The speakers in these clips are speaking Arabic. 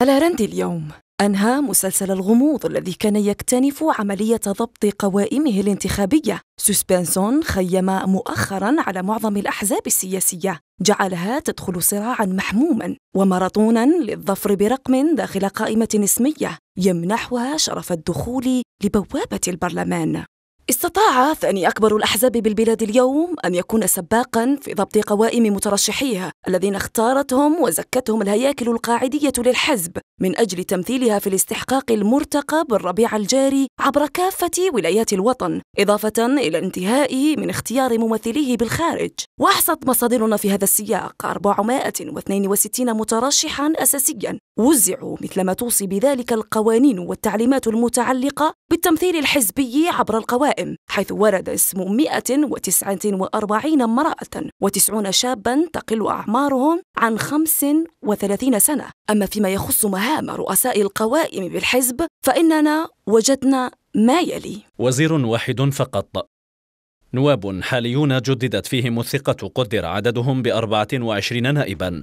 على رند اليوم أنهى مسلسل الغموض الذي كان يكتنف عملية ضبط قوائمه الانتخابية سوسبنسون خيم مؤخرا على معظم الأحزاب السياسية جعلها تدخل صراعا محموما وماراثونا للظفر برقم داخل قائمة اسمية يمنحها شرف الدخول لبوابة البرلمان استطاع ثاني أكبر الأحزاب بالبلاد اليوم أن يكون سباقا في ضبط قوائم مترشحيها الذين اختارتهم وزكتهم الهياكل القاعدية للحزب من أجل تمثيلها في الاستحقاق المرتقب الربيع الجاري عبر كافة ولايات الوطن إضافة إلى انتهائه من اختيار ممثليه بالخارج وأحصت مصادرنا في هذا السياق 462 مترشحا أساسيا وزعوا مثلما توصي بذلك القوانين والتعليمات المتعلقة بالتمثيل الحزبي عبر القوائم حيث ورد اسم 149 امرأة و90 شابا تقل أعمارهم عن 35 سنة أما فيما يخص مهام رؤساء القوائم بالحزب فإننا وجدنا ما يلي وزير واحد فقط نواب حاليون جددت فيهم الثقة قدر عددهم بأربعة وعشرين نائبا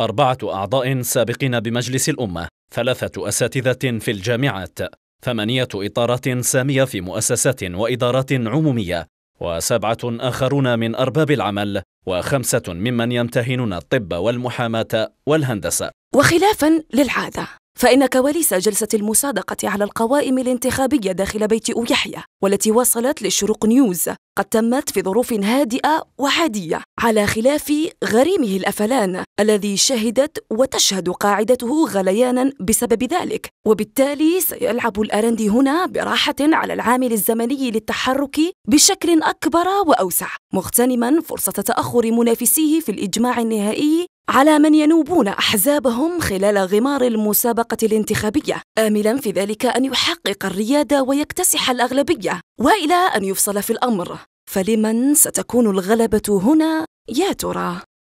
أربعة أعضاء سابقين بمجلس الأمة ثلاثة أساتذة في الجامعات ثمانية إطارات سامية في مؤسسات وإدارات عمومية وسبعة آخرون من أرباب العمل وخمسة ممن يمتهنون الطب والمحاماة والهندسة وخلافا للعادة فإن كواليس جلسة المصادقة على القوائم الانتخابية داخل بيت يحيى والتي وصلت للشروق نيوز قد تمت في ظروف هادئة وعادية على خلاف غريمه الأفلان الذي شهدت وتشهد قاعدته غليانا بسبب ذلك وبالتالي سيلعب الأرندي هنا براحة على العامل الزمني للتحرك بشكل أكبر وأوسع مغتنما فرصة تأخر منافسيه في الإجماع النهائي على من ينوبون أحزابهم خلال غمار المسابقة الانتخابية آملا في ذلك أن يحقق الريادة ويكتسح الأغلبية وإلى أن يفصل في الأمر فلمن ستكون الغلبة هنا يا ترى؟